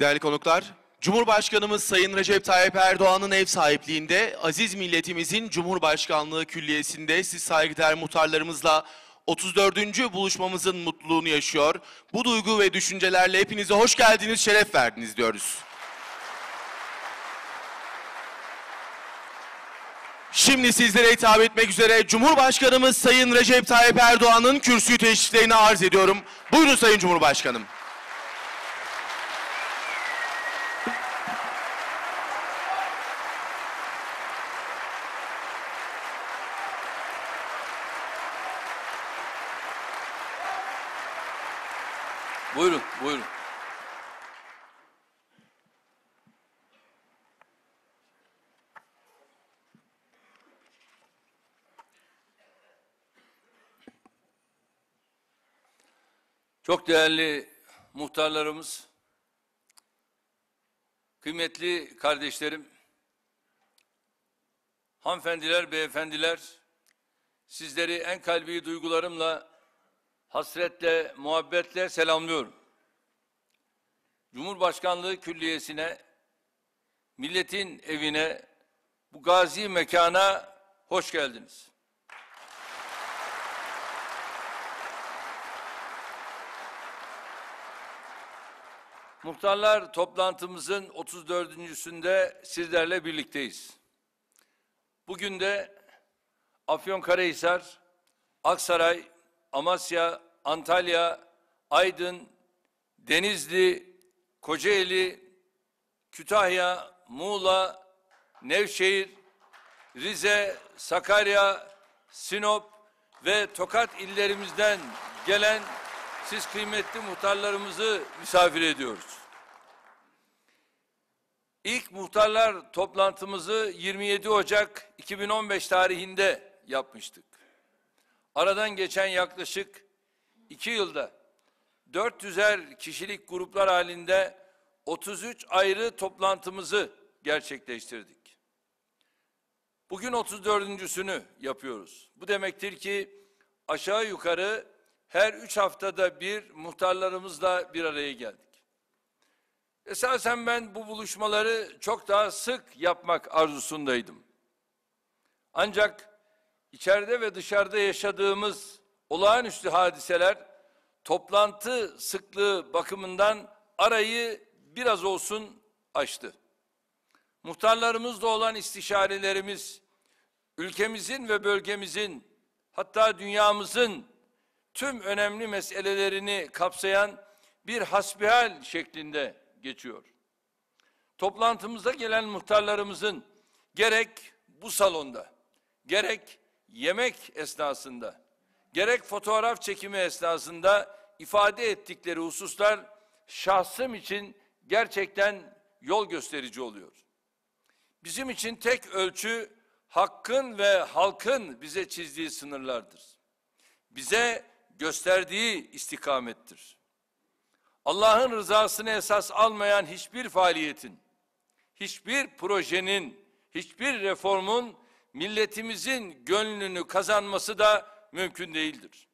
Değerli konuklar, Cumhurbaşkanımız Sayın Recep Tayyip Erdoğan'ın ev sahipliğinde aziz milletimizin Cumhurbaşkanlığı Külliyesi'nde siz saygıdeğer muhtarlarımızla 34. buluşmamızın mutluluğunu yaşıyor. Bu duygu ve düşüncelerle hepinize hoş geldiniz, şeref verdiniz diyoruz. Şimdi sizlere hitap etmek üzere Cumhurbaşkanımız Sayın Recep Tayyip Erdoğan'ın kürsü teşriflerini arz ediyorum. Buyurun Sayın Cumhurbaşkanım. Çok değerli muhtarlarımız, kıymetli kardeşlerim, hanımefendiler, beyefendiler, sizleri en kalbi duygularımla, hasretle, muhabbetle selamlıyorum. Cumhurbaşkanlığı Külliyesi'ne, milletin evine, bu gazi mekana hoş geldiniz. Muhtarlar toplantımızın 34.sünde sizlerle birlikteyiz. Bugün de Afyonkarahisar, Aksaray, Amasya, Antalya, Aydın, Denizli, Kocaeli, Kütahya, Muğla, Nevşehir, Rize, Sakarya, Sinop ve Tokat illerimizden gelen siz kıymetli muhtarlarımızı misafir ediyoruz. İlk muhtarlar toplantımızı 27 Ocak 2015 tarihinde yapmıştık. Aradan geçen yaklaşık iki yılda 400'er kişilik gruplar halinde 33 ayrı toplantımızı gerçekleştirdik. Bugün 34.sünü yapıyoruz. Bu demektir ki aşağı yukarı her üç haftada bir muhtarlarımızla bir araya geldik. Esasen ben bu buluşmaları çok daha sık yapmak arzusundaydım. Ancak içeride ve dışarıda yaşadığımız olağanüstü hadiseler toplantı sıklığı bakımından arayı biraz olsun açtı. Muhtarlarımızla olan istişarelerimiz ülkemizin ve bölgemizin hatta dünyamızın tüm önemli meselelerini kapsayan bir hasbihal şeklinde geçiyor. Toplantımıza gelen muhtarlarımızın gerek bu salonda, gerek yemek esnasında, gerek fotoğraf çekimi esnasında ifade ettikleri hususlar şahsım için gerçekten yol gösterici oluyor. Bizim için tek ölçü hakkın ve halkın bize çizdiği sınırlardır. Bize gösterdiği istikamettir. Allah'ın rızasını esas almayan hiçbir faaliyetin, hiçbir projenin, hiçbir reformun milletimizin gönlünü kazanması da mümkün değildir.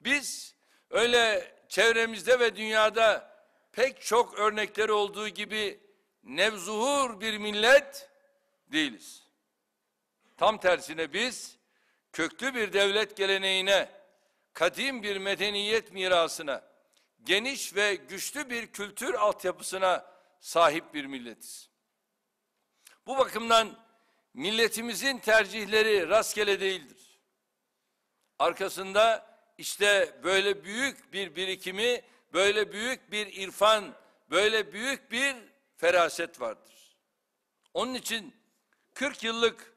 Biz öyle çevremizde ve dünyada pek çok örnekleri olduğu gibi nevzuhur bir millet değiliz. Tam tersine biz köklü bir devlet geleneğine, kadim bir medeniyet mirasına, geniş ve güçlü bir kültür altyapısına sahip bir milletiz. Bu bakımdan milletimizin tercihleri rastgele değildir. Arkasında işte böyle büyük bir birikimi, böyle büyük bir irfan, böyle büyük bir feraset vardır. Onun için 40 yıllık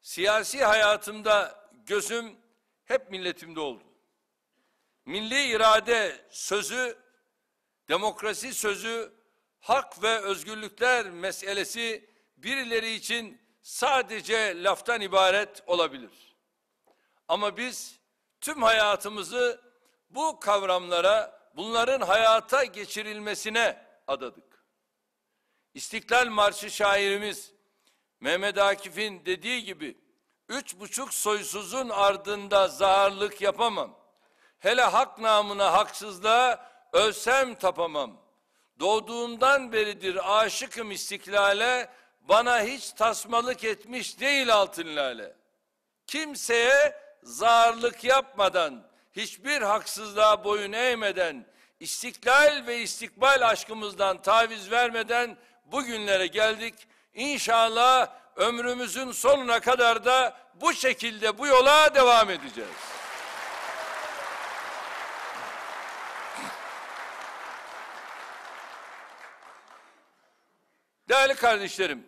siyasi hayatımda gözüm hep milletimde oldu milli irade sözü, demokrasi sözü, hak ve özgürlükler meselesi birileri için sadece laftan ibaret olabilir. Ama biz tüm hayatımızı bu kavramlara, bunların hayata geçirilmesine adadık. İstiklal Marşı şairimiz Mehmet Akif'in dediği gibi üç buçuk soysuzun ardında zaharlık yapamam. Hele hak namına haksızlığa ölsem tapamam. Doğduğumdan beridir aşıkım istiklale, bana hiç tasmalık etmiş değil altın lale. Kimseye zarlık yapmadan, hiçbir haksızlığa boyun eğmeden, istiklal ve istikbal aşkımızdan taviz vermeden bugünlere geldik. İnşallah ömrümüzün sonuna kadar da bu şekilde bu yola devam edeceğiz. Değerli kardeşlerim,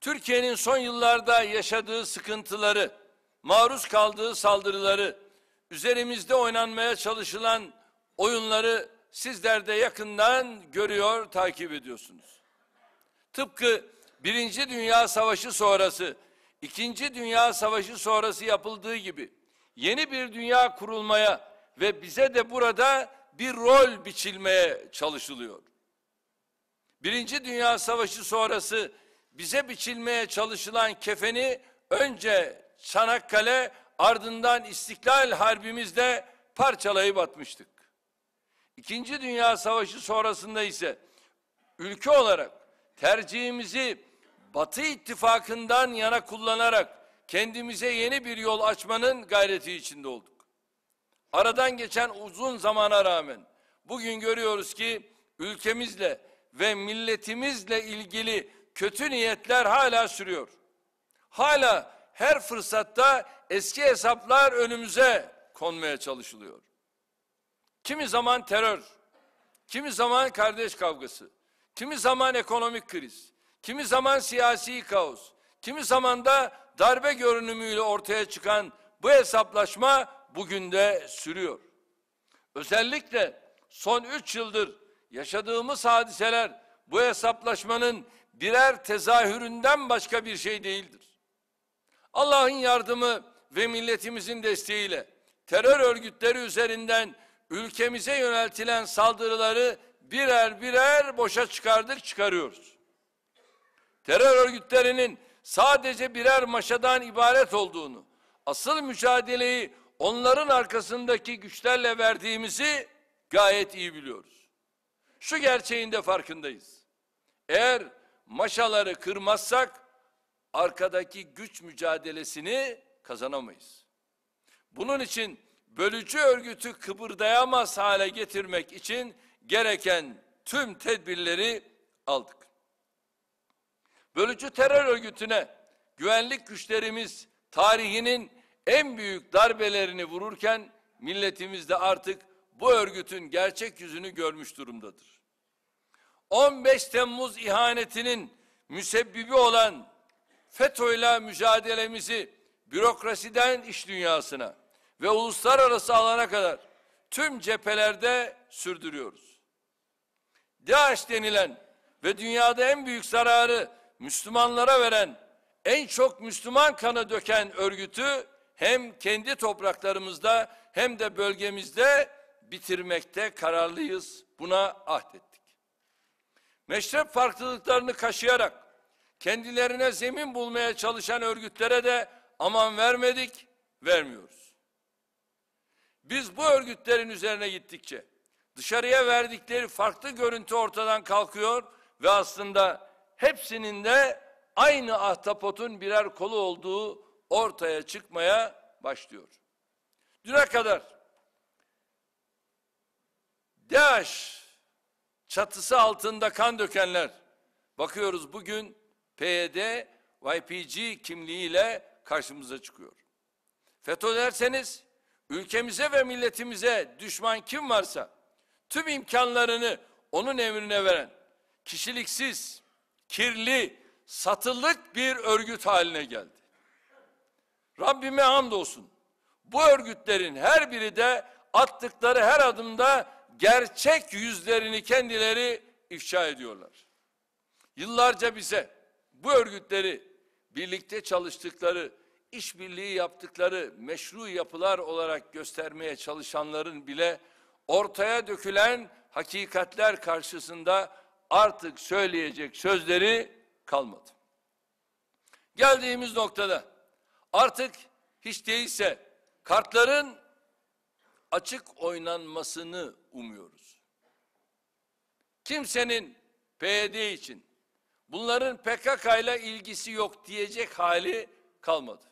Türkiye'nin son yıllarda yaşadığı sıkıntıları, maruz kaldığı saldırıları, üzerimizde oynanmaya çalışılan oyunları sizler de yakından görüyor, takip ediyorsunuz. Tıpkı Birinci Dünya Savaşı sonrası, İkinci Dünya Savaşı sonrası yapıldığı gibi yeni bir dünya kurulmaya ve bize de burada bir rol biçilmeye çalışılıyor. Birinci Dünya Savaşı sonrası bize biçilmeye çalışılan kefeni önce Çanakkale ardından İstiklal Harbimizde parçalayıp atmıştık. İkinci Dünya Savaşı sonrasında ise ülke olarak tercihimizi Batı ittifakından yana kullanarak kendimize yeni bir yol açmanın gayreti içinde olduk. Aradan geçen uzun zamana rağmen bugün görüyoruz ki ülkemizle ve milletimizle ilgili kötü niyetler hala sürüyor. Hala her fırsatta eski hesaplar önümüze konmaya çalışılıyor. Kimi zaman terör, kimi zaman kardeş kavgası, kimi zaman ekonomik kriz, kimi zaman siyasi kaos, kimi zaman da darbe görünümüyle ortaya çıkan bu hesaplaşma bugün de sürüyor. Özellikle son üç yıldır yaşadığımız hadiseler bu hesaplaşmanın birer tezahüründen başka bir şey değildir. Allah'ın yardımı ve milletimizin desteğiyle terör örgütleri üzerinden ülkemize yöneltilen saldırıları birer birer boşa çıkardık çıkarıyoruz. Terör örgütlerinin sadece birer maşadan ibaret olduğunu, asıl mücadeleyi onların arkasındaki güçlerle verdiğimizi gayet iyi biliyoruz şu gerçeğinde farkındayız. Eğer maşaları kırmazsak arkadaki güç mücadelesini kazanamayız. Bunun için bölücü örgütü kıpırdayamaz hale getirmek için gereken tüm tedbirleri aldık. Bölücü terör örgütüne güvenlik güçlerimiz tarihinin en büyük darbelerini vururken milletimiz de artık bu örgütün gerçek yüzünü görmüş durumdadır. 15 Temmuz ihanetinin müsebbibi olan FETÖ'yle mücadelemizi bürokrasiden iş dünyasına ve uluslararası alana kadar tüm cephelerde sürdürüyoruz. DAEŞ denilen ve dünyada en büyük zararı Müslümanlara veren, en çok Müslüman kanı döken örgütü hem kendi topraklarımızda hem de bölgemizde bitirmekte kararlıyız. Buna ahdettik meşrep farklılıklarını kaşıyarak kendilerine zemin bulmaya çalışan örgütlere de aman vermedik, vermiyoruz. Biz bu örgütlerin üzerine gittikçe dışarıya verdikleri farklı görüntü ortadan kalkıyor ve aslında hepsinin de aynı ahtapotun birer kolu olduğu ortaya çıkmaya başlıyor. Düne kadar DAEŞ çatısı altında kan dökenler. Bakıyoruz bugün PYD, YPG kimliğiyle karşımıza çıkıyor. FETÖ derseniz ülkemize ve milletimize düşman kim varsa tüm imkanlarını onun emrine veren kişiliksiz, kirli, satılık bir örgüt haline geldi. Rabbime hamdolsun. Bu örgütlerin her biri de attıkları her adımda gerçek yüzlerini kendileri ifşa ediyorlar. Yıllarca bize bu örgütleri birlikte çalıştıkları, işbirliği yaptıkları meşru yapılar olarak göstermeye çalışanların bile ortaya dökülen hakikatler karşısında artık söyleyecek sözleri kalmadı. Geldiğimiz noktada artık hiç değilse kartların açık oynanmasını umuyoruz. Kimsenin PYD için bunların PKK ile ilgisi yok diyecek hali kalmadı.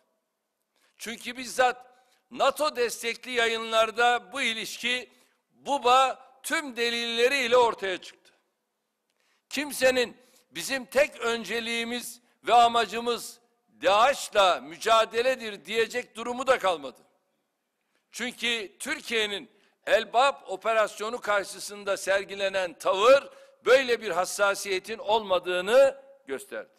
Çünkü bizzat NATO destekli yayınlarda bu ilişki, bu bağ tüm delilleriyle ortaya çıktı. Kimsenin bizim tek önceliğimiz ve amacımız DAEŞ'la mücadeledir diyecek durumu da kalmadı. Çünkü Türkiye'nin Elbap operasyonu karşısında sergilenen tavır böyle bir hassasiyetin olmadığını gösterdi.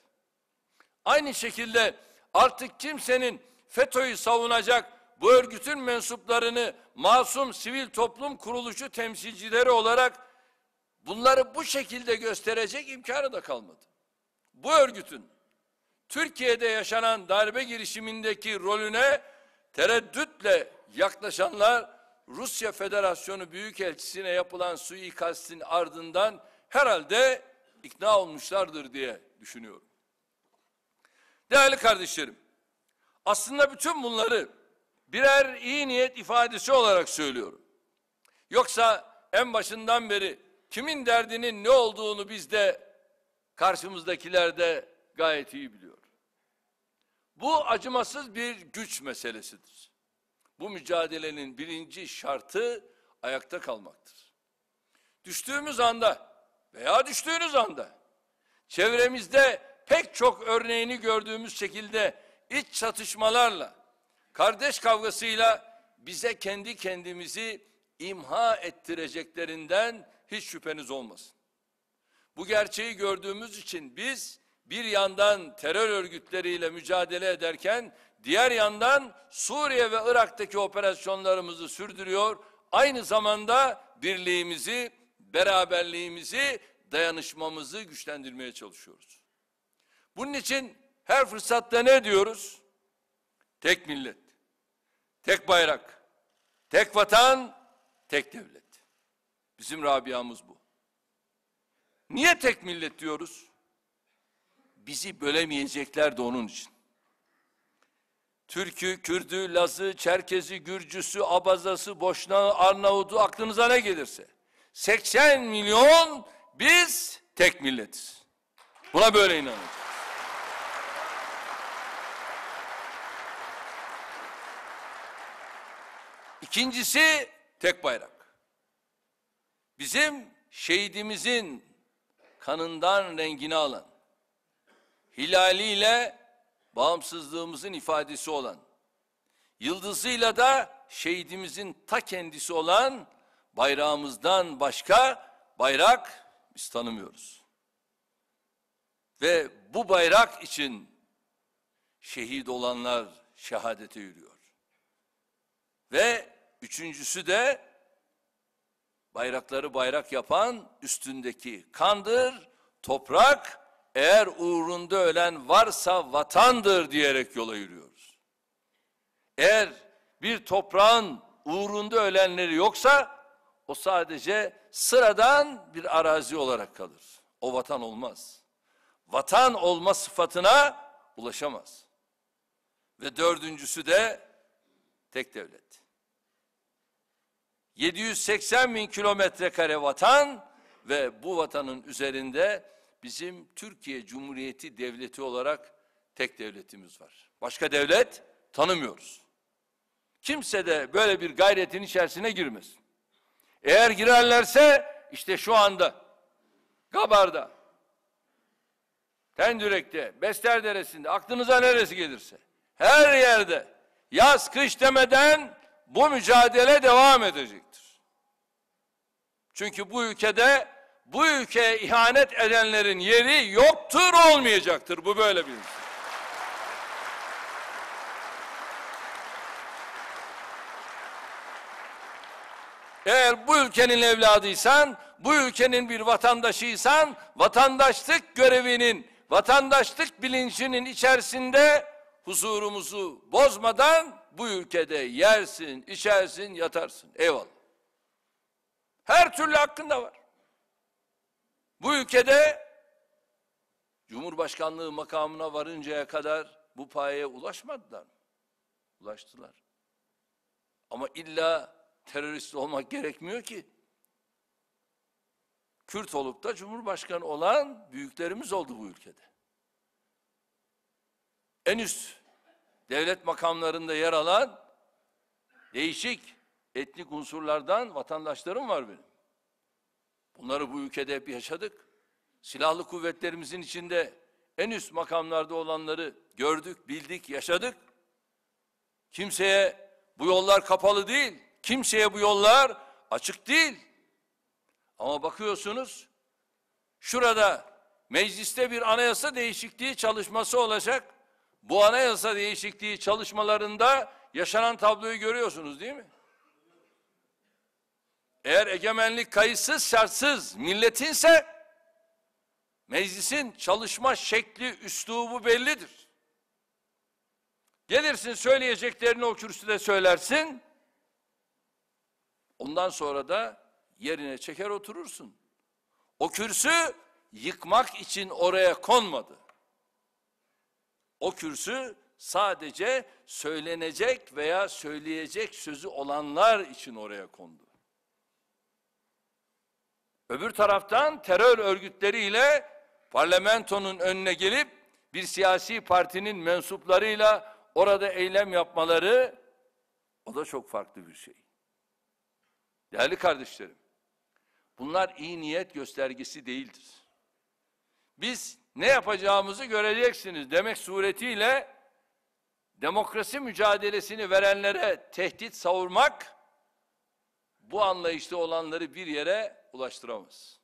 Aynı şekilde artık kimsenin FETÖ'yü savunacak bu örgütün mensuplarını masum sivil toplum kuruluşu temsilcileri olarak bunları bu şekilde gösterecek imkanı da kalmadı. Bu örgütün Türkiye'de yaşanan darbe girişimindeki rolüne tereddütle yaklaşanlar Rusya Federasyonu Büyükelçisi'ne yapılan suikastin ardından herhalde ikna olmuşlardır diye düşünüyorum. Değerli kardeşlerim, aslında bütün bunları birer iyi niyet ifadesi olarak söylüyorum. Yoksa en başından beri kimin derdinin ne olduğunu biz de karşımızdakiler de gayet iyi biliyor. Bu acımasız bir güç meselesidir. Bu mücadelenin birinci şartı ayakta kalmaktır. Düştüğümüz anda veya düştüğünüz anda çevremizde pek çok örneğini gördüğümüz şekilde iç çatışmalarla, kardeş kavgasıyla bize kendi kendimizi imha ettireceklerinden hiç şüpheniz olmasın. Bu gerçeği gördüğümüz için biz bir yandan terör örgütleriyle mücadele ederken Diğer yandan Suriye ve Irak'taki operasyonlarımızı sürdürüyor. Aynı zamanda birliğimizi, beraberliğimizi, dayanışmamızı güçlendirmeye çalışıyoruz. Bunun için her fırsatta ne diyoruz? Tek millet, tek bayrak, tek vatan, tek devlet. Bizim Rabia'mız bu. Niye tek millet diyoruz? Bizi bölemeyecekler de onun için. Türk'ü, Kürd'ü, Laz'ı, Çerkez'i, Gürcüsü, Abazası, Boşnağı, Arnavut'u aklınıza ne gelirse. 80 milyon biz tek milletiz. Buna böyle inanıyoruz. İkincisi tek bayrak. Bizim şehidimizin kanından rengini alan, hilaliyle bağımsızlığımızın ifadesi olan, yıldızıyla da şehidimizin ta kendisi olan bayrağımızdan başka bayrak biz tanımıyoruz. Ve bu bayrak için şehit olanlar şehadete yürüyor. Ve üçüncüsü de bayrakları bayrak yapan üstündeki kandır, toprak eğer uğrunda ölen varsa vatandır diyerek yola yürüyoruz. Eğer bir toprağın uğrunda ölenleri yoksa o sadece sıradan bir arazi olarak kalır. O vatan olmaz. Vatan olma sıfatına ulaşamaz. Ve dördüncüsü de tek devlet. 780 bin kilometre kare vatan ve bu vatanın üzerinde bizim Türkiye Cumhuriyeti Devleti olarak tek devletimiz var. Başka devlet tanımıyoruz. Kimse de böyle bir gayretin içerisine girmesin. Eğer girerlerse işte şu anda Gabar'da, Tendürek'te, Bester Deresi'nde, aklınıza neresi gelirse her yerde yaz kış demeden bu mücadele devam edecektir. Çünkü bu ülkede bu ülkeye ihanet edenlerin yeri yoktur olmayacaktır. Bu böyle bilinsin. Eğer bu ülkenin evladıysan, bu ülkenin bir vatandaşıysan, vatandaşlık görevinin, vatandaşlık bilincinin içerisinde huzurumuzu bozmadan bu ülkede yersin, içersin, yatarsın. Eyvallah. Her türlü hakkında var. Bu ülkede Cumhurbaşkanlığı makamına varıncaya kadar bu payeye ulaşmadılar mı? Ulaştılar. Ama illa terörist olmak gerekmiyor ki. Kürt olup da Cumhurbaşkanı olan büyüklerimiz oldu bu ülkede. En üst devlet makamlarında yer alan değişik etnik unsurlardan vatandaşlarım var benim. Bunları bu ülkede hep yaşadık. Silahlı kuvvetlerimizin içinde en üst makamlarda olanları gördük, bildik, yaşadık. Kimseye bu yollar kapalı değil. Kimseye bu yollar açık değil. Ama bakıyorsunuz şurada mecliste bir anayasa değişikliği çalışması olacak. Bu anayasa değişikliği çalışmalarında yaşanan tabloyu görüyorsunuz değil mi? Eğer egemenlik kayıtsız şartsız milletinse meclisin çalışma şekli, üslubu bellidir. Gelirsin söyleyeceklerini o kürsüde söylersin. Ondan sonra da yerine çeker oturursun. O kürsü yıkmak için oraya konmadı. O kürsü sadece söylenecek veya söyleyecek sözü olanlar için oraya kondu. Öbür taraftan terör örgütleriyle parlamentonun önüne gelip bir siyasi partinin mensuplarıyla orada eylem yapmaları o da çok farklı bir şey. Değerli kardeşlerim, bunlar iyi niyet göstergesi değildir. Biz ne yapacağımızı göreceksiniz demek suretiyle demokrasi mücadelesini verenlere tehdit savurmak bu anlayışta olanları bir yere ulaştıramaz.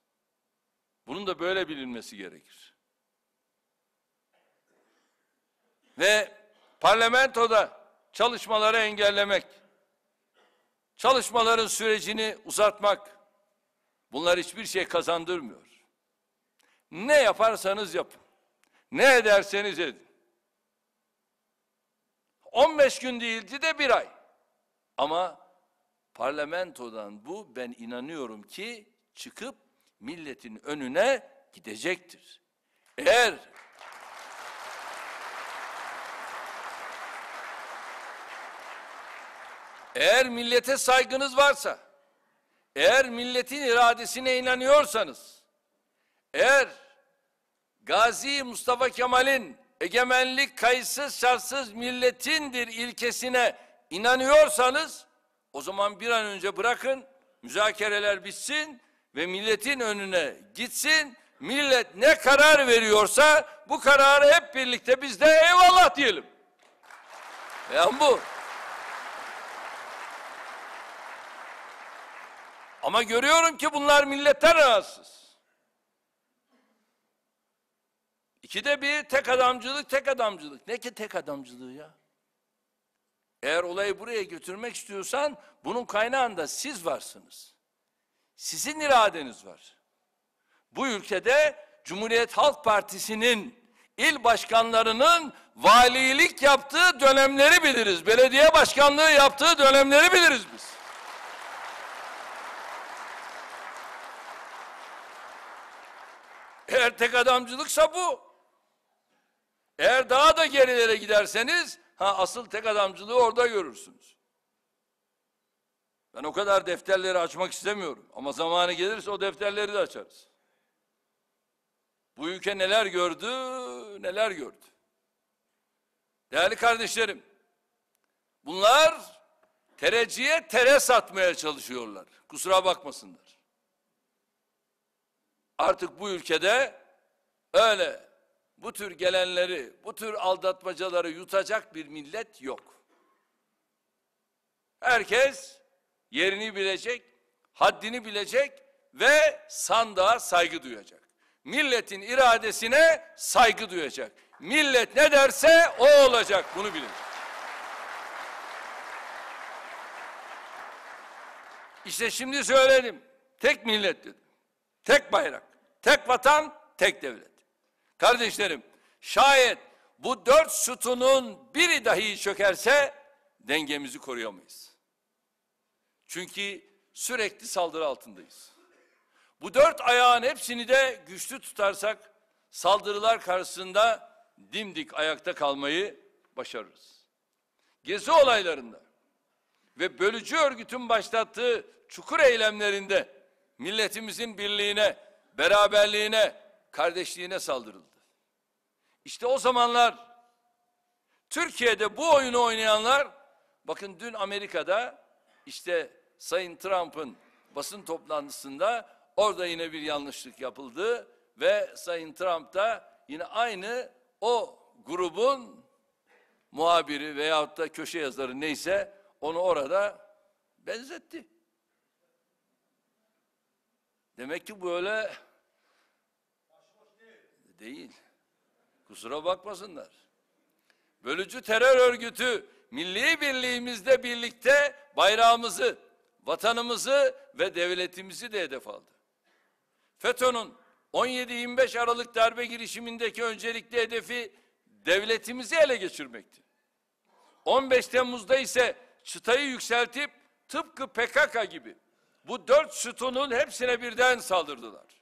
Bunun da böyle bilinmesi gerekir. Ve parlamentoda çalışmaları engellemek, çalışmaların sürecini uzatmak bunlar hiçbir şey kazandırmıyor. Ne yaparsanız yapın, ne ederseniz edin. 15 gün değildi de bir ay. Ama parlamentodan bu ben inanıyorum ki çıkıp milletin önüne gidecektir. Eğer eğer millete saygınız varsa, eğer milletin iradesine inanıyorsanız, eğer Gazi Mustafa Kemal'in egemenlik kayıtsız şartsız milletindir ilkesine inanıyorsanız o zaman bir an önce bırakın müzakereler bitsin ve milletin önüne gitsin. Millet ne karar veriyorsa bu kararı hep birlikte biz de eyvallah diyelim. Yani bu. Ama görüyorum ki bunlar milletten rahatsız. İkide bir tek adamcılık, tek adamcılık. Ne ki tek adamcılığı ya? Eğer olayı buraya götürmek istiyorsan bunun kaynağında siz varsınız. Sizin iradeniz var. Bu ülkede Cumhuriyet Halk Partisi'nin il başkanlarının valilik yaptığı dönemleri biliriz. Belediye başkanlığı yaptığı dönemleri biliriz biz. Eğer tek adamcılıksa bu. Eğer daha da gerilere giderseniz ha asıl tek adamcılığı orada görürsünüz. Ben o kadar defterleri açmak istemiyorum. Ama zamanı gelirse o defterleri de açarız. Bu ülke neler gördü, neler gördü. Değerli kardeşlerim, bunlar tereciye tere satmaya çalışıyorlar. Kusura bakmasınlar. Artık bu ülkede öyle bu tür gelenleri, bu tür aldatmacaları yutacak bir millet yok. Herkes yerini bilecek, haddini bilecek ve sandığa saygı duyacak. Milletin iradesine saygı duyacak. Millet ne derse o olacak. Bunu bilin. İşte şimdi söyledim. Tek millet dedim. Tek bayrak, tek vatan, tek devlet. Kardeşlerim, şayet bu dört sütunun biri dahi çökerse dengemizi koruyamayız. Çünkü sürekli saldırı altındayız. Bu dört ayağın hepsini de güçlü tutarsak saldırılar karşısında dimdik ayakta kalmayı başarırız. Gezi olaylarında ve bölücü örgütün başlattığı çukur eylemlerinde milletimizin birliğine, beraberliğine, kardeşliğine saldırıldı. İşte o zamanlar Türkiye'de bu oyunu oynayanlar bakın dün Amerika'da işte Sayın Trump'ın basın toplantısında orada yine bir yanlışlık yapıldı ve Sayın Trump da yine aynı o grubun muhabiri veyahut da köşe yazarı neyse onu orada benzetti. Demek ki böyle değil. Kusura bakmasınlar. Bölücü terör örgütü milli birliğimizde birlikte bayrağımızı vatanımızı ve devletimizi de hedef aldı. FETÖ'nün 17-25 Aralık darbe girişimindeki öncelikli hedefi devletimizi ele geçirmekti. 15 Temmuz'da ise çıtayı yükseltip tıpkı PKK gibi bu dört sütunun hepsine birden saldırdılar.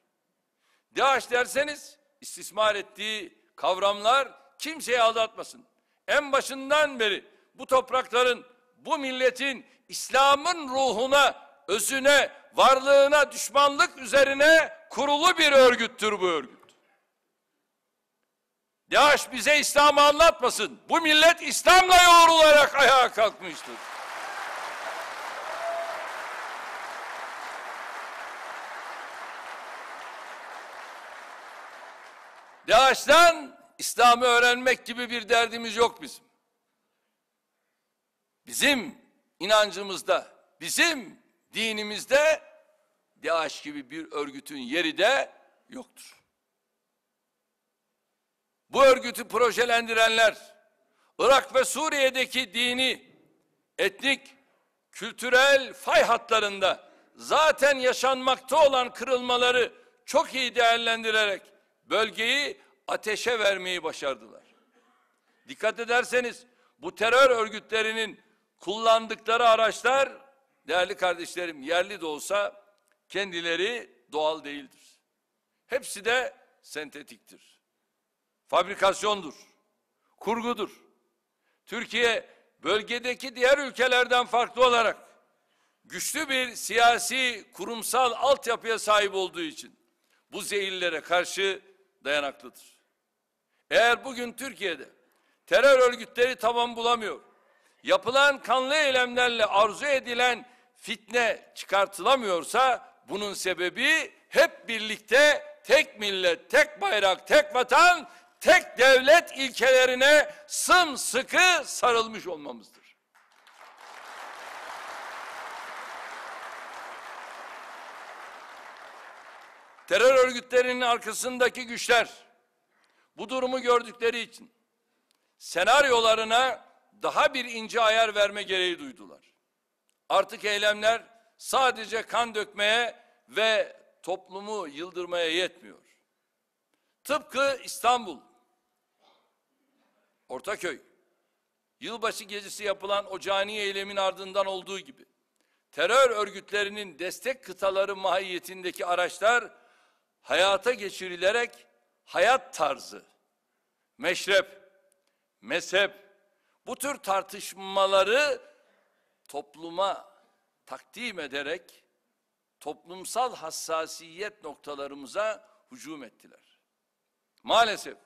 DAEŞ derseniz istismar ettiği kavramlar kimseyi aldatmasın. En başından beri bu toprakların, bu milletin İslam'ın ruhuna, özüne, varlığına düşmanlık üzerine kurulu bir örgüttür bu örgüt. DAEŞ bize İslam'ı anlatmasın. Bu millet İslam'la yoğrularak ayağa kalkmıştır. DAEŞ'ten İslam'ı öğrenmek gibi bir derdimiz yok bizim. Bizim inancımızda, bizim dinimizde DAEŞ gibi bir örgütün yeri de yoktur. Bu örgütü projelendirenler, Irak ve Suriye'deki dini, etnik, kültürel fay hatlarında zaten yaşanmakta olan kırılmaları çok iyi değerlendirerek bölgeyi ateşe vermeyi başardılar. Dikkat ederseniz bu terör örgütlerinin kullandıkları araçlar değerli kardeşlerim yerli de olsa kendileri doğal değildir. Hepsi de sentetiktir. Fabrikasyondur. Kurgudur. Türkiye bölgedeki diğer ülkelerden farklı olarak güçlü bir siyasi kurumsal altyapıya sahip olduğu için bu zehirlere karşı dayanaklıdır. Eğer bugün Türkiye'de terör örgütleri taban bulamıyor, yapılan kanlı eylemlerle arzu edilen fitne çıkartılamıyorsa bunun sebebi hep birlikte tek millet, tek bayrak, tek vatan, tek devlet ilkelerine sımsıkı sarılmış olmamızdır. Terör örgütlerinin arkasındaki güçler bu durumu gördükleri için senaryolarına daha bir ince ayar verme gereği duydular. Artık eylemler sadece kan dökmeye ve toplumu yıldırmaya yetmiyor. Tıpkı İstanbul, Ortaköy, yılbaşı gecesi yapılan o cani eylemin ardından olduğu gibi, terör örgütlerinin destek kıtaları mahiyetindeki araçlar hayata geçirilerek hayat tarzı, meşrep, mezhep, bu tür tartışmaları topluma takdim ederek toplumsal hassasiyet noktalarımıza hücum ettiler. Maalesef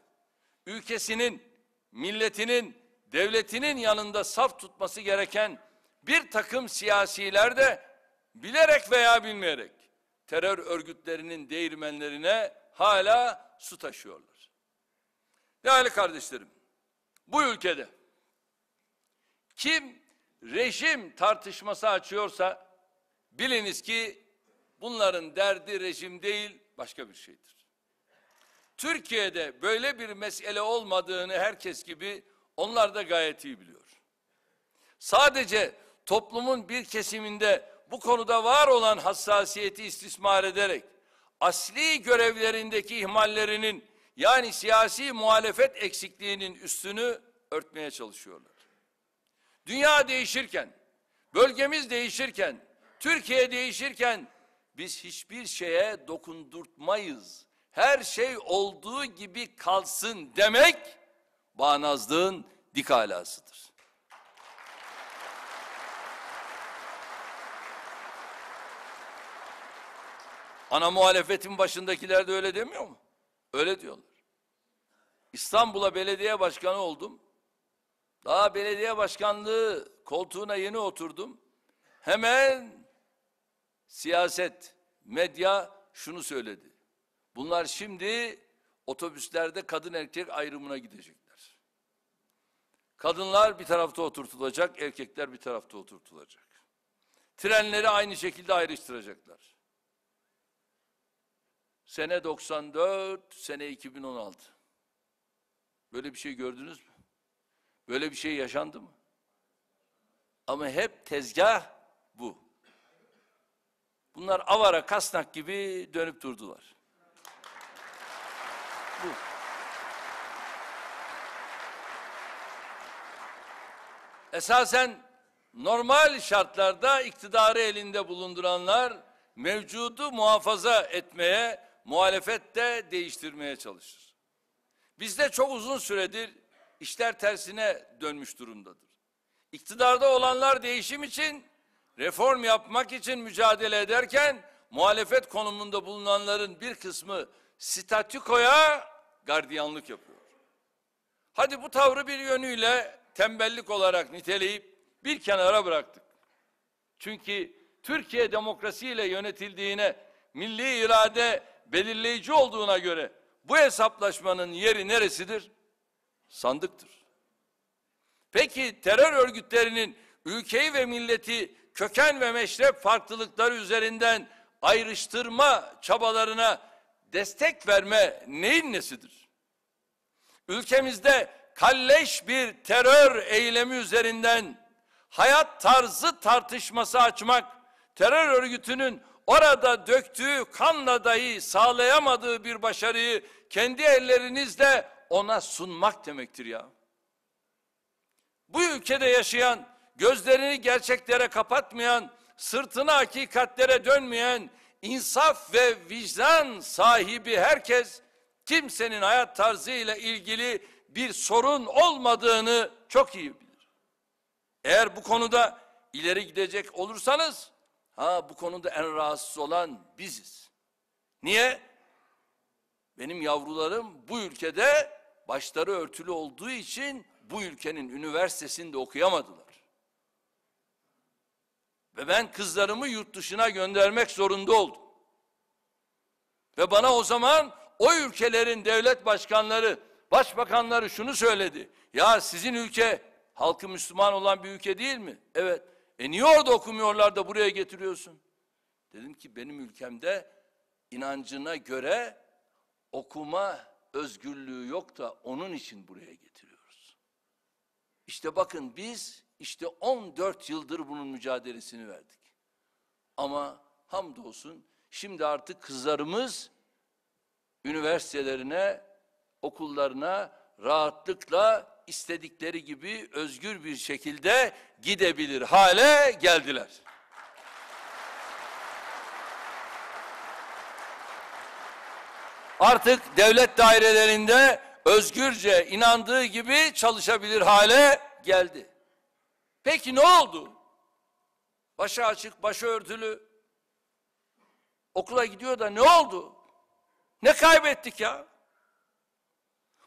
ülkesinin, milletinin, devletinin yanında saf tutması gereken bir takım siyasiler de bilerek veya bilmeyerek terör örgütlerinin değirmenlerine hala su taşıyorlar. Değerli kardeşlerim, bu ülkede kim rejim tartışması açıyorsa biliniz ki bunların derdi rejim değil başka bir şeydir. Türkiye'de böyle bir mesele olmadığını herkes gibi onlar da gayet iyi biliyor. Sadece toplumun bir kesiminde bu konuda var olan hassasiyeti istismar ederek asli görevlerindeki ihmallerinin yani siyasi muhalefet eksikliğinin üstünü örtmeye çalışıyorlar. Dünya değişirken, bölgemiz değişirken, Türkiye değişirken biz hiçbir şeye dokundurtmayız. Her şey olduğu gibi kalsın demek bağnazlığın dik alasıdır. Ana muhalefetin başındakiler de öyle demiyor mu? Öyle diyorlar. İstanbul'a belediye başkanı oldum. Daha belediye başkanlığı koltuğuna yeni oturdum. Hemen siyaset, medya şunu söyledi. Bunlar şimdi otobüslerde kadın erkek ayrımına gidecekler. Kadınlar bir tarafta oturtulacak, erkekler bir tarafta oturtulacak. Trenleri aynı şekilde ayrıştıracaklar. Sene 94, sene 2016. Böyle bir şey gördünüz mü? Böyle bir şey yaşandı mı? Ama hep tezgah bu. Bunlar avara kasnak gibi dönüp durdular. Bu. Esasen normal şartlarda iktidarı elinde bulunduranlar mevcudu muhafaza etmeye, muhalefette değiştirmeye çalışır. Bizde çok uzun süredir işler tersine dönmüş durumdadır. İktidarda olanlar değişim için, reform yapmak için mücadele ederken muhalefet konumunda bulunanların bir kısmı statükoya gardiyanlık yapıyor. Hadi bu tavrı bir yönüyle tembellik olarak niteleyip bir kenara bıraktık. Çünkü Türkiye demokrasiyle yönetildiğine, milli irade belirleyici olduğuna göre bu hesaplaşmanın yeri neresidir? sandıktır. Peki terör örgütlerinin ülkeyi ve milleti köken ve meşrep farklılıkları üzerinden ayrıştırma çabalarına destek verme neyin nesidir? Ülkemizde kalleş bir terör eylemi üzerinden hayat tarzı tartışması açmak, terör örgütünün orada döktüğü kanla dahi sağlayamadığı bir başarıyı kendi ellerinizle ona sunmak demektir ya. Bu ülkede yaşayan, gözlerini gerçeklere kapatmayan, sırtını hakikatlere dönmeyen, insaf ve vicdan sahibi herkes kimsenin hayat tarzıyla ilgili bir sorun olmadığını çok iyi bilir. Eğer bu konuda ileri gidecek olursanız, ha bu konuda en rahatsız olan biziz. Niye? Benim yavrularım bu ülkede başları örtülü olduğu için bu ülkenin üniversitesinde okuyamadılar. Ve ben kızlarımı yurt dışına göndermek zorunda oldum. Ve bana o zaman o ülkelerin devlet başkanları, başbakanları şunu söyledi. Ya sizin ülke halkı Müslüman olan bir ülke değil mi? Evet. E niye orada okumuyorlar da buraya getiriyorsun? Dedim ki benim ülkemde inancına göre okuma özgürlüğü yok da onun için buraya getiriyoruz. İşte bakın biz işte 14 yıldır bunun mücadelesini verdik. Ama hamdolsun şimdi artık kızlarımız üniversitelerine, okullarına rahatlıkla istedikleri gibi özgür bir şekilde gidebilir hale geldiler. artık devlet dairelerinde özgürce inandığı gibi çalışabilir hale geldi. Peki ne oldu? Başı açık, başı örtülü okula gidiyor da ne oldu? Ne kaybettik ya?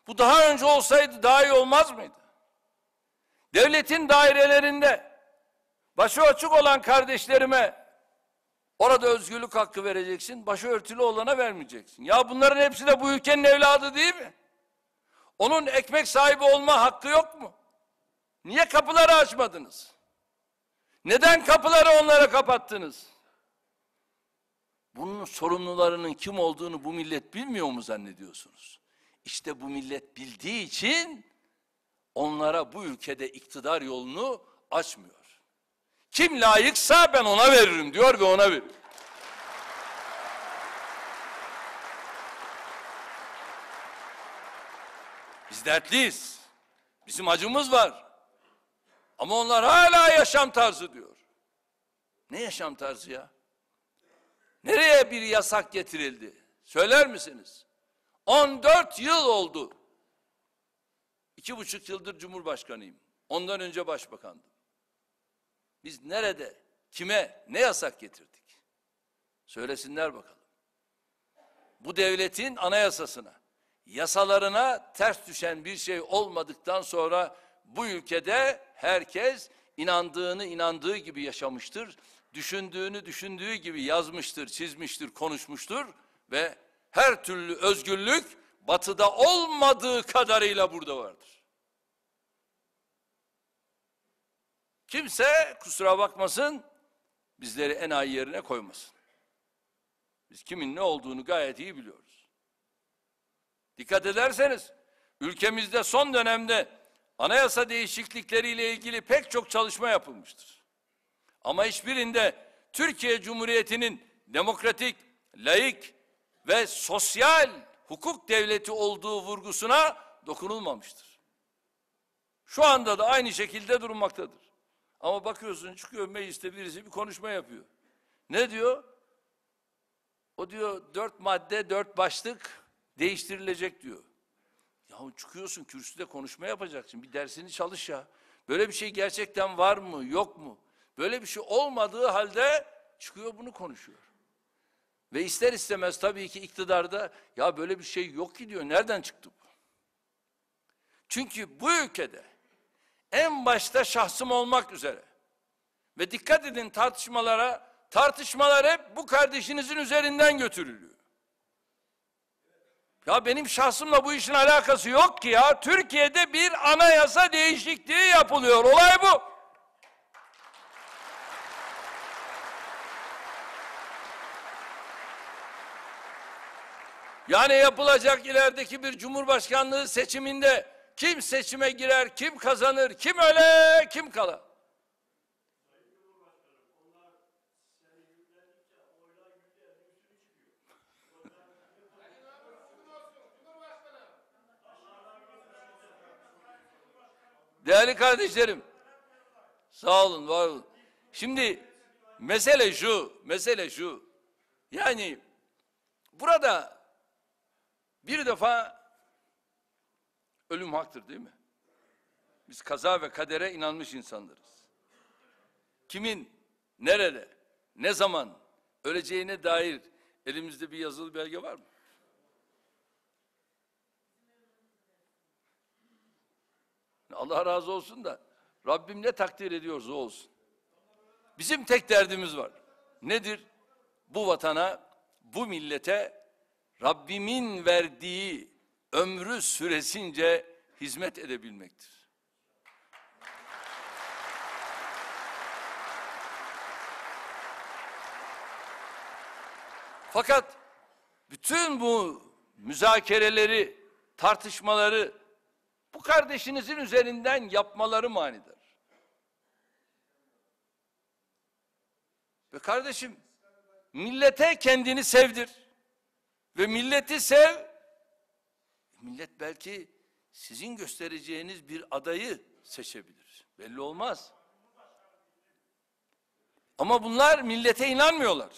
Bu daha önce olsaydı daha iyi olmaz mıydı? Devletin dairelerinde başı açık olan kardeşlerime Orada özgürlük hakkı vereceksin, başı örtülü olana vermeyeceksin. Ya bunların hepsi de bu ülkenin evladı değil mi? Onun ekmek sahibi olma hakkı yok mu? Niye kapıları açmadınız? Neden kapıları onlara kapattınız? Bunun sorumlularının kim olduğunu bu millet bilmiyor mu zannediyorsunuz? İşte bu millet bildiği için onlara bu ülkede iktidar yolunu açmıyor. Kim layıksa ben ona veririm diyor ve ona veriyor. Biz dertliyiz. Bizim acımız var. Ama onlar hala yaşam tarzı diyor. Ne yaşam tarzı ya? Nereye bir yasak getirildi? Söyler misiniz? 14 yıl oldu. İki buçuk yıldır Cumhurbaşkanıyım. Ondan önce başbakandım. Biz nerede, kime, ne yasak getirdik? Söylesinler bakalım. Bu devletin anayasasına, yasalarına ters düşen bir şey olmadıktan sonra bu ülkede herkes inandığını inandığı gibi yaşamıştır. Düşündüğünü düşündüğü gibi yazmıştır, çizmiştir, konuşmuştur ve her türlü özgürlük batıda olmadığı kadarıyla burada vardır. Kimse kusura bakmasın, bizleri enayi yerine koymasın. Biz kimin ne olduğunu gayet iyi biliyoruz. Dikkat ederseniz, ülkemizde son dönemde anayasa değişiklikleriyle ilgili pek çok çalışma yapılmıştır. Ama hiçbirinde Türkiye Cumhuriyeti'nin demokratik, laik ve sosyal hukuk devleti olduğu vurgusuna dokunulmamıştır. Şu anda da aynı şekilde durmaktadır. Ama bakıyorsun çıkıyor mecliste birisi bir konuşma yapıyor. Ne diyor? O diyor dört madde, dört başlık değiştirilecek diyor. Ya çıkıyorsun kürsüde konuşma yapacaksın. Bir dersini çalış ya. Böyle bir şey gerçekten var mı, yok mu? Böyle bir şey olmadığı halde çıkıyor bunu konuşuyor. Ve ister istemez tabii ki iktidarda ya böyle bir şey yok ki diyor. Nereden çıktı bu? Çünkü bu ülkede en başta şahsım olmak üzere. Ve dikkat edin tartışmalara, tartışmalar hep bu kardeşinizin üzerinden götürülüyor. Ya benim şahsımla bu işin alakası yok ki ya. Türkiye'de bir anayasa değişikliği yapılıyor. Olay bu. Yani yapılacak ilerideki bir cumhurbaşkanlığı seçiminde kim seçime girer, kim kazanır, kim öle, kim kala. Değerli kardeşlerim, sağ olun, var olun. Şimdi mesele şu, mesele şu. Yani burada bir defa ölüm haktır değil mi? Biz kaza ve kadere inanmış insanlarız. Kimin, nerede, ne zaman öleceğine dair elimizde bir yazılı belge var mı? Allah razı olsun da Rabbim ne takdir ediyorsa olsun. Bizim tek derdimiz var. Nedir? Bu vatana, bu millete Rabbimin verdiği ömrü süresince hizmet edebilmektir. Fakat bütün bu müzakereleri, tartışmaları bu kardeşinizin üzerinden yapmaları manidir. Ve kardeşim millete kendini sevdir. Ve milleti sev, millet belki sizin göstereceğiniz bir adayı seçebilir. Belli olmaz. Ama bunlar millete inanmıyorlar.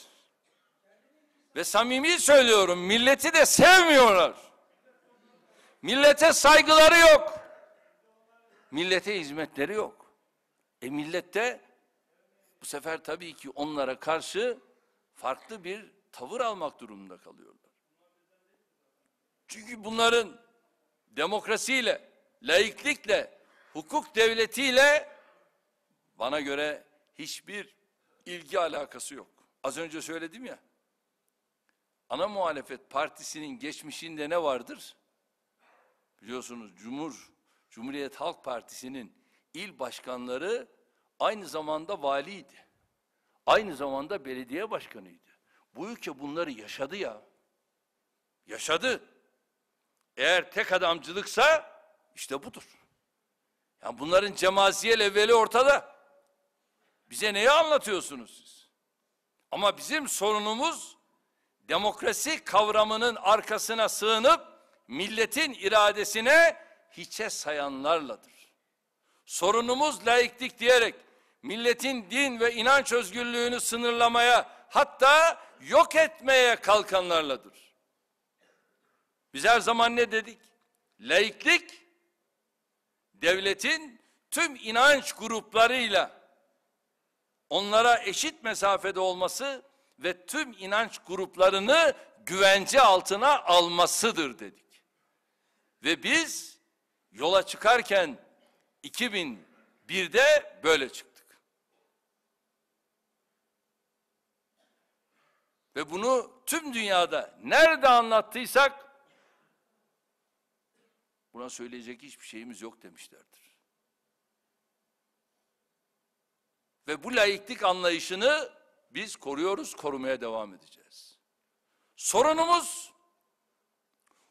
Ve samimi söylüyorum milleti de sevmiyorlar. Millete saygıları yok. Millete hizmetleri yok. E millette bu sefer tabii ki onlara karşı farklı bir tavır almak durumunda kalıyorlar. Çünkü bunların demokrasiyle, laiklikle, hukuk devletiyle bana göre hiçbir ilgi alakası yok. Az önce söyledim ya. Ana muhalefet partisinin geçmişinde ne vardır? Biliyorsunuz Cumhur, Cumhuriyet Halk Partisi'nin il başkanları aynı zamanda valiydi. Aynı zamanda belediye başkanıydı. Bu ülke bunları yaşadı ya. Yaşadı. Eğer tek adamcılıksa işte budur. Yani bunların cemaziyel evveli ortada. Bize neyi anlatıyorsunuz siz? Ama bizim sorunumuz demokrasi kavramının arkasına sığınıp milletin iradesine hiçe sayanlarladır. Sorunumuz laiklik diyerek milletin din ve inanç özgürlüğünü sınırlamaya hatta yok etmeye kalkanlarladır. Biz her zaman ne dedik? Laiklik devletin tüm inanç gruplarıyla onlara eşit mesafede olması ve tüm inanç gruplarını güvence altına almasıdır dedik. Ve biz yola çıkarken 2001'de böyle çıktık. Ve bunu tüm dünyada nerede anlattıysak Buna söyleyecek hiçbir şeyimiz yok demişlerdir. Ve bu laiklik anlayışını biz koruyoruz, korumaya devam edeceğiz. Sorunumuz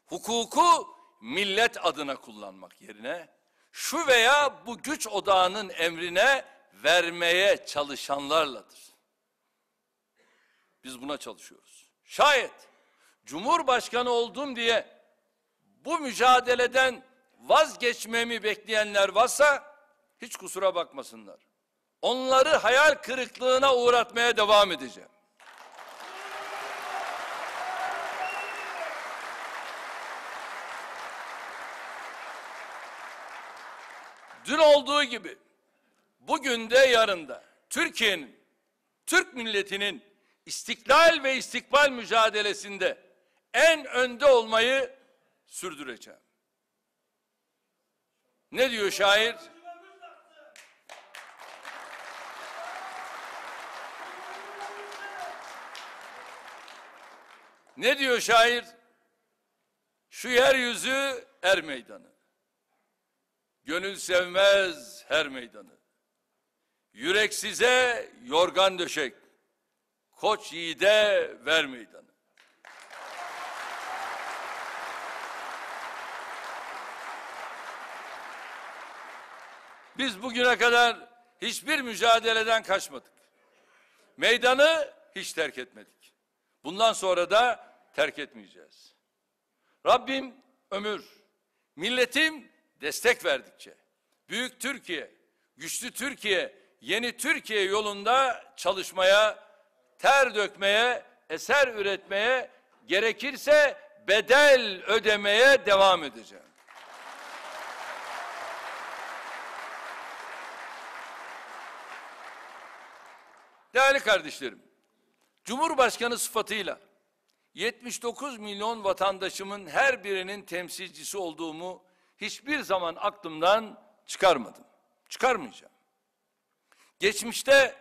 hukuku millet adına kullanmak yerine şu veya bu güç odağının emrine vermeye çalışanlarladır. Biz buna çalışıyoruz. Şayet Cumhurbaşkanı oldum diye bu mücadeleden vazgeçmemi bekleyenler varsa hiç kusura bakmasınlar. Onları hayal kırıklığına uğratmaya devam edeceğim. Dün olduğu gibi bugün de yarın da Türkiye'nin, Türk milletinin istiklal ve istikbal mücadelesinde en önde olmayı sürdüreceğim. Ne diyor şair? Ne diyor şair? Şu yeryüzü er meydanı. Gönül sevmez her meydanı. Yürek size yorgan döşek. Koç yiğide ver meydanı. Biz bugüne kadar hiçbir mücadeleden kaçmadık. Meydanı hiç terk etmedik. Bundan sonra da terk etmeyeceğiz. Rabbim ömür, milletim destek verdikçe, büyük Türkiye, güçlü Türkiye, yeni Türkiye yolunda çalışmaya, ter dökmeye, eser üretmeye, gerekirse bedel ödemeye devam edeceğim. Değerli kardeşlerim, Cumhurbaşkanı sıfatıyla 79 milyon vatandaşımın her birinin temsilcisi olduğumu hiçbir zaman aklımdan çıkarmadım. Çıkarmayacağım. Geçmişte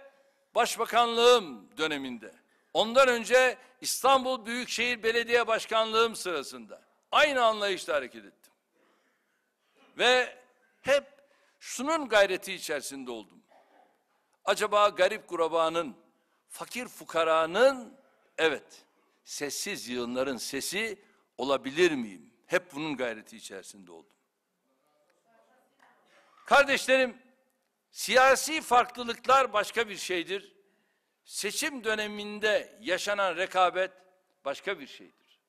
başbakanlığım döneminde, ondan önce İstanbul Büyükşehir Belediye Başkanlığım sırasında aynı anlayışla hareket ettim. Ve hep şunun gayreti içerisinde oldum. Acaba garip kurabanın, fakir fukaranın, evet sessiz yığınların sesi olabilir miyim? Hep bunun gayreti içerisinde oldum. Kardeşlerim, siyasi farklılıklar başka bir şeydir. Seçim döneminde yaşanan rekabet başka bir şeydir.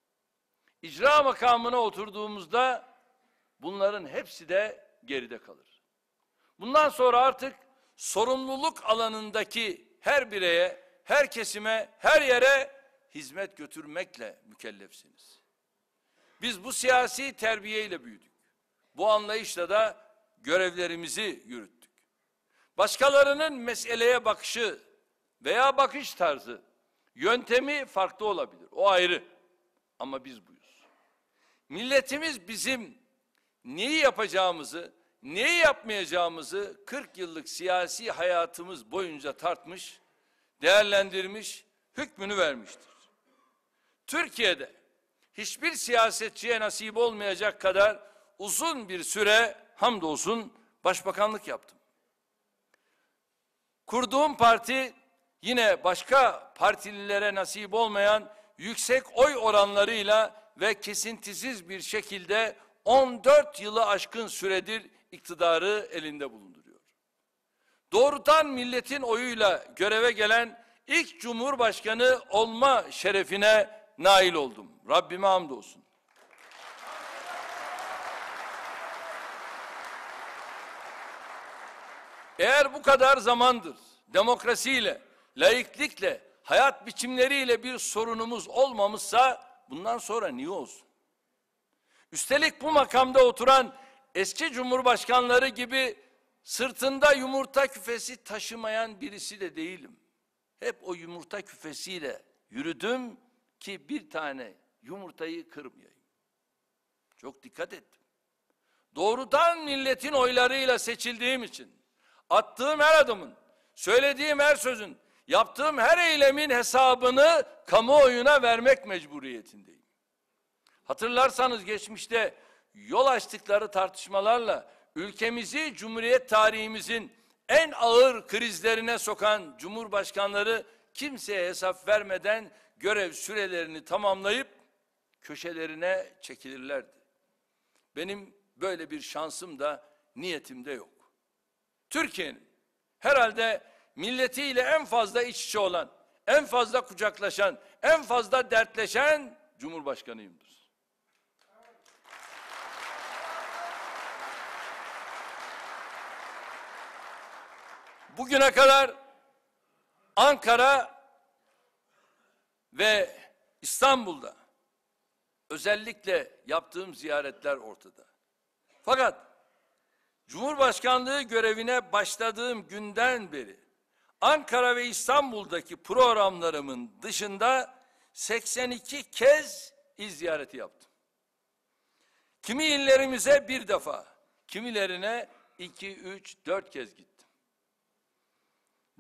İcra makamına oturduğumuzda bunların hepsi de geride kalır. Bundan sonra artık sorumluluk alanındaki her bireye, her kesime, her yere hizmet götürmekle mükellefsiniz. Biz bu siyasi terbiyeyle büyüdük. Bu anlayışla da görevlerimizi yürüttük. Başkalarının meseleye bakışı veya bakış tarzı, yöntemi farklı olabilir. O ayrı. Ama biz buyuz. Milletimiz bizim neyi yapacağımızı, neyi yapmayacağımızı 40 yıllık siyasi hayatımız boyunca tartmış, değerlendirmiş, hükmünü vermiştir. Türkiye'de hiçbir siyasetçiye nasip olmayacak kadar uzun bir süre hamdolsun başbakanlık yaptım. Kurduğum parti yine başka partililere nasip olmayan yüksek oy oranlarıyla ve kesintisiz bir şekilde 14 yılı aşkın süredir iktidarı elinde bulunduruyor. Doğrudan milletin oyuyla göreve gelen ilk cumhurbaşkanı olma şerefine nail oldum. Rabbime hamdolsun. Eğer bu kadar zamandır demokrasiyle, laiklikle, hayat biçimleriyle bir sorunumuz olmamışsa bundan sonra niye olsun? Üstelik bu makamda oturan eski cumhurbaşkanları gibi sırtında yumurta küfesi taşımayan birisi de değilim. Hep o yumurta küfesiyle yürüdüm ki bir tane yumurtayı kırmayayım. Çok dikkat ettim. Doğrudan milletin oylarıyla seçildiğim için attığım her adımın, söylediğim her sözün, yaptığım her eylemin hesabını kamuoyuna vermek mecburiyetindeyim. Hatırlarsanız geçmişte yol açtıkları tartışmalarla ülkemizi Cumhuriyet tarihimizin en ağır krizlerine sokan Cumhurbaşkanları kimseye hesap vermeden görev sürelerini tamamlayıp köşelerine çekilirlerdi. Benim böyle bir şansım da niyetimde yok. Türkiye'nin herhalde milletiyle en fazla iç içe olan, en fazla kucaklaşan, en fazla dertleşen Cumhurbaşkanıyımdır. Bugüne kadar Ankara ve İstanbul'da özellikle yaptığım ziyaretler ortada. Fakat Cumhurbaşkanlığı görevine başladığım günden beri Ankara ve İstanbul'daki programlarımın dışında 82 kez il ziyareti yaptım. Kimi illerimize bir defa, kimilerine iki, üç, dört kez gittim.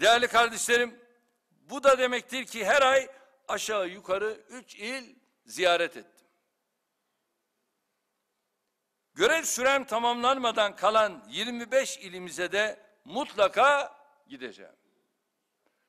Değerli kardeşlerim, bu da demektir ki her ay aşağı yukarı üç il ziyaret ettim. Görev sürem tamamlanmadan kalan 25 ilimize de mutlaka gideceğim.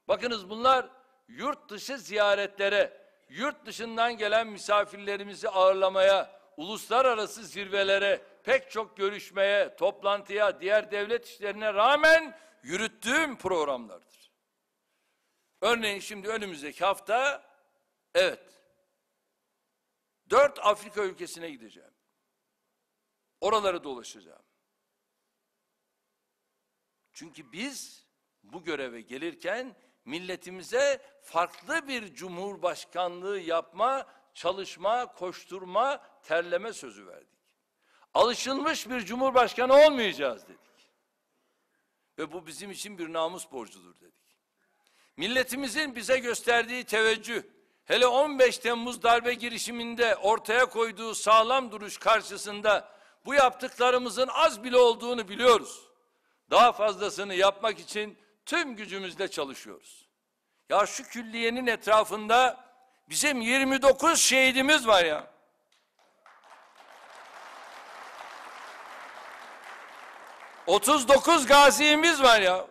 Bakınız bunlar yurt dışı ziyaretlere, yurt dışından gelen misafirlerimizi ağırlamaya, uluslararası zirvelere, pek çok görüşmeye, toplantıya, diğer devlet işlerine rağmen yürüttüğüm programlardır. Örneğin şimdi önümüzdeki hafta evet dört Afrika ülkesine gideceğim. Oraları dolaşacağım. Çünkü biz bu göreve gelirken milletimize farklı bir cumhurbaşkanlığı yapma, çalışma, koşturma, terleme sözü verdik. Alışılmış bir cumhurbaşkanı olmayacağız dedik ve bu bizim için bir namus borcudur dedik. Milletimizin bize gösterdiği teveccüh, hele 15 Temmuz darbe girişiminde ortaya koyduğu sağlam duruş karşısında bu yaptıklarımızın az bile olduğunu biliyoruz. Daha fazlasını yapmak için tüm gücümüzle çalışıyoruz. Ya şu külliyenin etrafında bizim 29 şehidimiz var ya. 39 gazimiz var ya.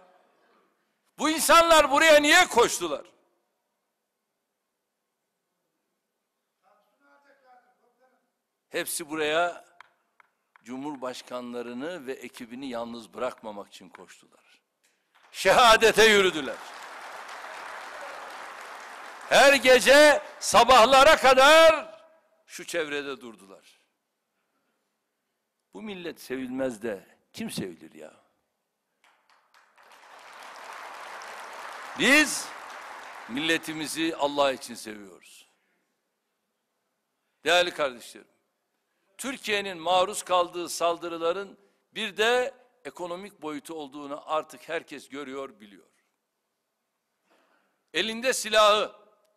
Bu insanlar buraya niye koştular? Hepsi buraya Cumhurbaşkanlarını ve ekibini yalnız bırakmamak için koştular. Şehadete yürüdüler. Her gece sabahlara kadar şu çevrede durdular. Bu millet sevilmez de kim sevilir ya? Biz milletimizi Allah için seviyoruz. Değerli kardeşlerim, Türkiye'nin maruz kaldığı saldırıların bir de ekonomik boyutu olduğunu artık herkes görüyor, biliyor. Elinde silahı,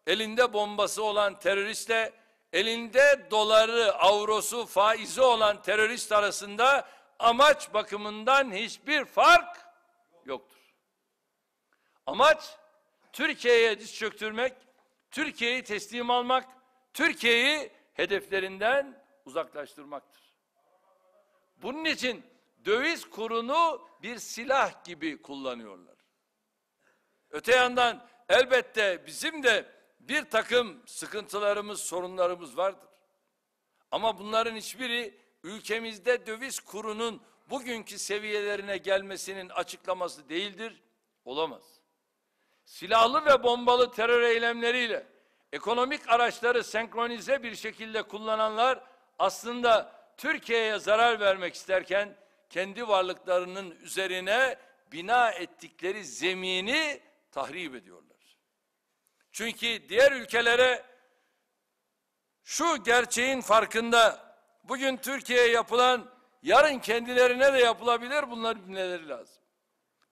elinde bombası olan teröristle elinde doları, avrosu, faizi olan terörist arasında amaç bakımından hiçbir fark yoktur. Amaç Türkiye'ye diz çöktürmek, Türkiye'yi teslim almak, Türkiye'yi hedeflerinden uzaklaştırmaktır. Bunun için döviz kurunu bir silah gibi kullanıyorlar. Öte yandan elbette bizim de bir takım sıkıntılarımız, sorunlarımız vardır. Ama bunların hiçbiri ülkemizde döviz kurunun bugünkü seviyelerine gelmesinin açıklaması değildir, olamaz. Silahlı ve bombalı terör eylemleriyle ekonomik araçları senkronize bir şekilde kullananlar aslında Türkiye'ye zarar vermek isterken kendi varlıklarının üzerine bina ettikleri zemini tahrip ediyorlar. Çünkü diğer ülkelere şu gerçeğin farkında Bugün Türkiye'ye yapılan yarın kendilerine de yapılabilir Bunlar bilmeleri lazım.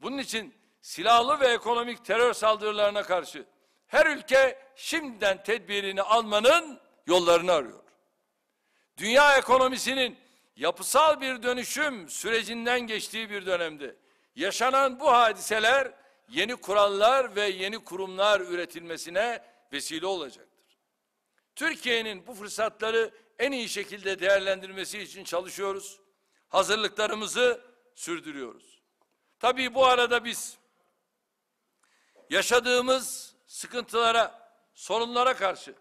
Bunun için silahlı ve ekonomik terör saldırılarına karşı her ülke şimdiden tedbirini almanın yollarını arıyor. Dünya ekonomisinin yapısal bir dönüşüm sürecinden geçtiği bir dönemde yaşanan bu hadiseler yeni kurallar ve yeni kurumlar üretilmesine vesile olacaktır. Türkiye'nin bu fırsatları en iyi şekilde değerlendirmesi için çalışıyoruz. Hazırlıklarımızı sürdürüyoruz. Tabii bu arada biz yaşadığımız sıkıntılara, sorunlara karşı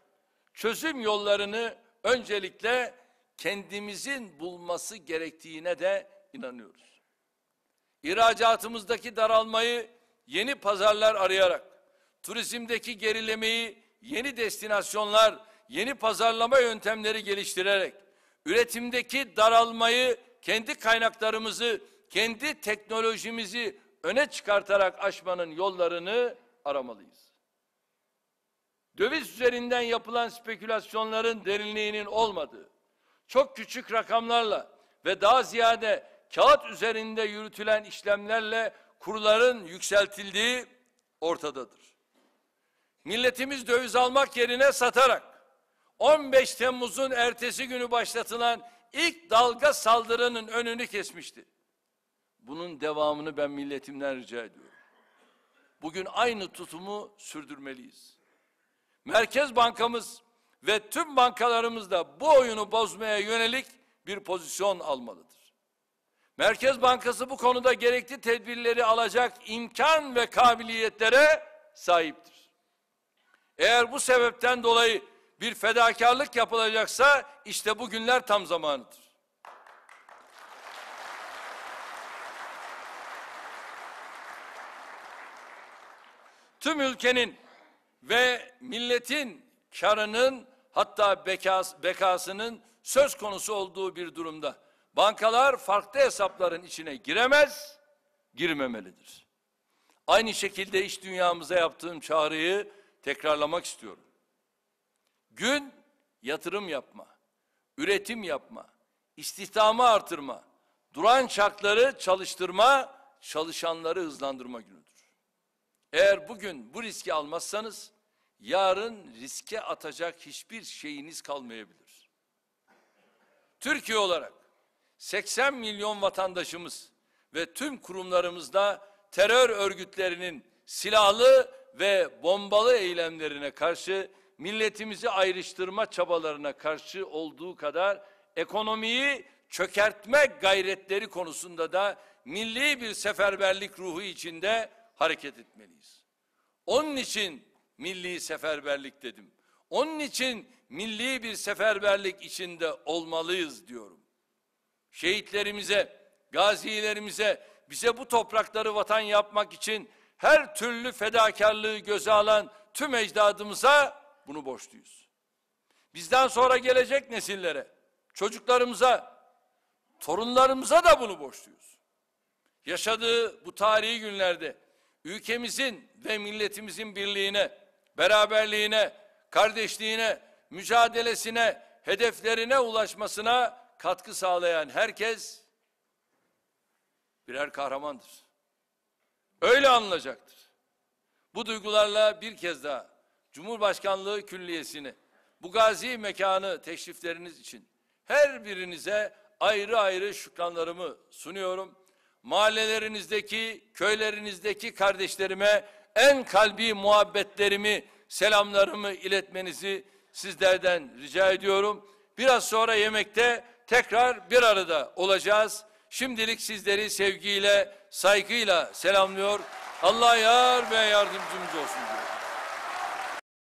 çözüm yollarını öncelikle kendimizin bulması gerektiğine de inanıyoruz. İhracatımızdaki daralmayı yeni pazarlar arayarak, turizmdeki gerilemeyi yeni destinasyonlar yeni pazarlama yöntemleri geliştirerek üretimdeki daralmayı kendi kaynaklarımızı, kendi teknolojimizi öne çıkartarak aşmanın yollarını aramalıyız. Döviz üzerinden yapılan spekülasyonların derinliğinin olmadığı, çok küçük rakamlarla ve daha ziyade kağıt üzerinde yürütülen işlemlerle kurların yükseltildiği ortadadır. Milletimiz döviz almak yerine satarak 15 Temmuz'un ertesi günü başlatılan ilk dalga saldırının önünü kesmişti. Bunun devamını ben milletimden rica ediyorum. Bugün aynı tutumu sürdürmeliyiz. Merkez Bankamız ve tüm bankalarımız da bu oyunu bozmaya yönelik bir pozisyon almalıdır. Merkez Bankası bu konuda gerekli tedbirleri alacak imkan ve kabiliyetlere sahiptir. Eğer bu sebepten dolayı bir fedakarlık yapılacaksa işte bu günler tam zamanıdır. Tüm ülkenin ve milletin karının hatta bekas, bekasının söz konusu olduğu bir durumda bankalar farklı hesapların içine giremez, girmemelidir. Aynı şekilde iş dünyamıza yaptığım çağrıyı tekrarlamak istiyorum. Gün yatırım yapma, üretim yapma, istihdamı artırma, duran çarkları çalıştırma, çalışanları hızlandırma günüdür. Eğer bugün bu riski almazsanız yarın riske atacak hiçbir şeyiniz kalmayabilir. Türkiye olarak 80 milyon vatandaşımız ve tüm kurumlarımızda terör örgütlerinin silahlı ve bombalı eylemlerine karşı milletimizi ayrıştırma çabalarına karşı olduğu kadar ekonomiyi çökertme gayretleri konusunda da milli bir seferberlik ruhu içinde hareket etmeliyiz. Onun için milli seferberlik dedim. Onun için milli bir seferberlik içinde olmalıyız diyorum. Şehitlerimize, gazilerimize, bize bu toprakları vatan yapmak için her türlü fedakarlığı göze alan tüm ecdadımıza bunu borçluyuz. Bizden sonra gelecek nesillere, çocuklarımıza, torunlarımıza da bunu borçluyuz. Yaşadığı bu tarihi günlerde ülkemizin ve milletimizin birliğine, beraberliğine, kardeşliğine, mücadelesine, hedeflerine ulaşmasına katkı sağlayan herkes birer kahramandır. Öyle anılacaktır. Bu duygularla bir kez daha Cumhurbaşkanlığı Külliyesi'ni, bu gazi mekanı teşrifleriniz için her birinize ayrı ayrı şükranlarımı sunuyorum. Mahallelerinizdeki, köylerinizdeki kardeşlerime en kalbi muhabbetlerimi, selamlarımı iletmenizi sizlerden rica ediyorum. Biraz sonra yemekte tekrar bir arada olacağız. Şimdilik sizleri sevgiyle, saygıyla selamlıyor. Allah yar ve yardımcımız olsun diyorum.